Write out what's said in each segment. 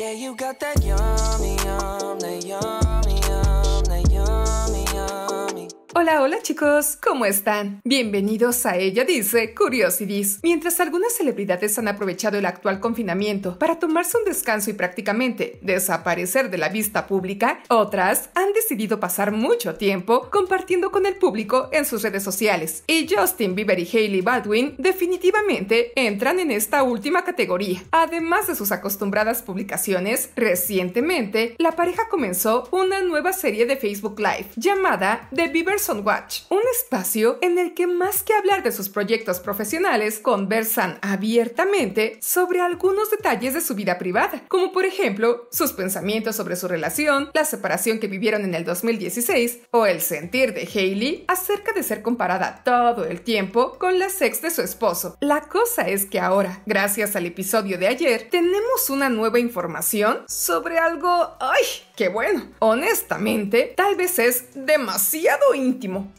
Yeah, you got that yummy, yum, that yum. Hola, hola chicos, ¿cómo están? Bienvenidos a Ella Dice Curiosities. Mientras algunas celebridades han aprovechado el actual confinamiento para tomarse un descanso y prácticamente desaparecer de la vista pública, otras han decidido pasar mucho tiempo compartiendo con el público en sus redes sociales. Y Justin Bieber y Hailey Baldwin definitivamente entran en esta última categoría. Además de sus acostumbradas publicaciones, recientemente la pareja comenzó una nueva serie de Facebook Live llamada The Bieber Watch, un espacio en el que más que hablar de sus proyectos profesionales, conversan abiertamente sobre algunos detalles de su vida privada, como por ejemplo sus pensamientos sobre su relación, la separación que vivieron en el 2016 o el sentir de Hailey acerca de ser comparada todo el tiempo con la ex de su esposo. La cosa es que ahora, gracias al episodio de ayer, tenemos una nueva información sobre algo... ¡Ay! ¡Qué bueno! Honestamente, tal vez es demasiado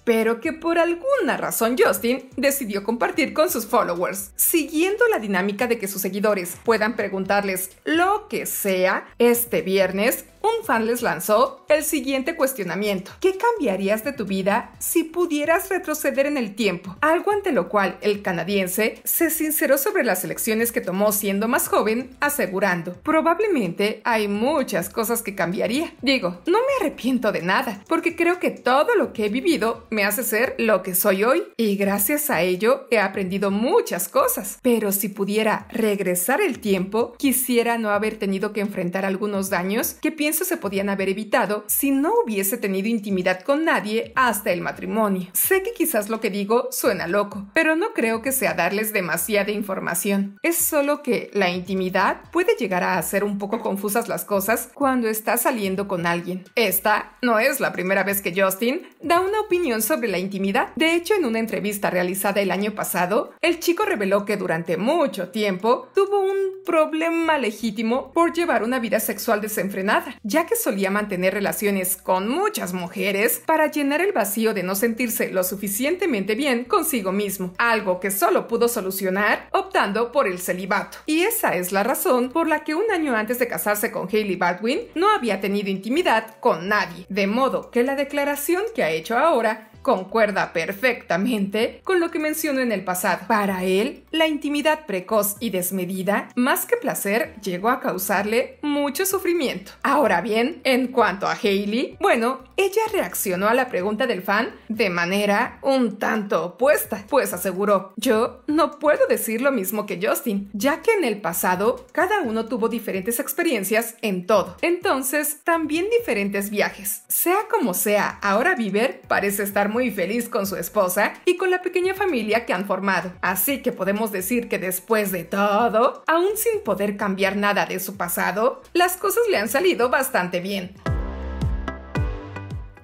pero que por alguna razón Justin decidió compartir con sus followers. Siguiendo la dinámica de que sus seguidores puedan preguntarles lo que sea, este viernes un fan les lanzó el siguiente cuestionamiento. ¿Qué cambiarías de tu vida si pudieras retroceder en el tiempo? Algo ante lo cual el canadiense se sinceró sobre las elecciones que tomó siendo más joven, asegurando, probablemente hay muchas cosas que cambiaría. Digo, no me arrepiento de nada, porque creo que todo lo que he vivido me hace ser lo que soy hoy y gracias a ello he aprendido muchas cosas. Pero si pudiera regresar el tiempo, quisiera no haber tenido que enfrentar algunos daños que pienso eso se podían haber evitado si no hubiese tenido intimidad con nadie hasta el matrimonio. Sé que quizás lo que digo suena loco, pero no creo que sea darles demasiada información. Es solo que la intimidad puede llegar a hacer un poco confusas las cosas cuando está saliendo con alguien. Esta no es la primera vez que Justin da una opinión sobre la intimidad. De hecho, en una entrevista realizada el año pasado, el chico reveló que durante mucho tiempo tuvo un problema legítimo por llevar una vida sexual desenfrenada ya que solía mantener relaciones con muchas mujeres para llenar el vacío de no sentirse lo suficientemente bien consigo mismo, algo que solo pudo solucionar optando por el celibato. Y esa es la razón por la que un año antes de casarse con Hailey Baldwin no había tenido intimidad con nadie, de modo que la declaración que ha hecho ahora concuerda perfectamente con lo que mencionó en el pasado. Para él, la intimidad precoz y desmedida, más que placer, llegó a causarle mucho sufrimiento. Ahora bien, en cuanto a Hailey, bueno, ella reaccionó a la pregunta del fan de manera un tanto opuesta, pues aseguró, yo no puedo decir lo mismo que Justin, ya que en el pasado cada uno tuvo diferentes experiencias en todo, entonces también diferentes viajes. Sea como sea, ahora Bieber parece estar muy feliz con su esposa y con la pequeña familia que han formado. Así que podemos decir que después de todo, aún sin poder cambiar nada de su pasado, las cosas le han salido bastante bien.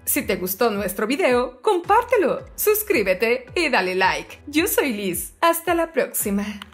Si te gustó nuestro video, compártelo, suscríbete y dale like. Yo soy Liz. Hasta la próxima.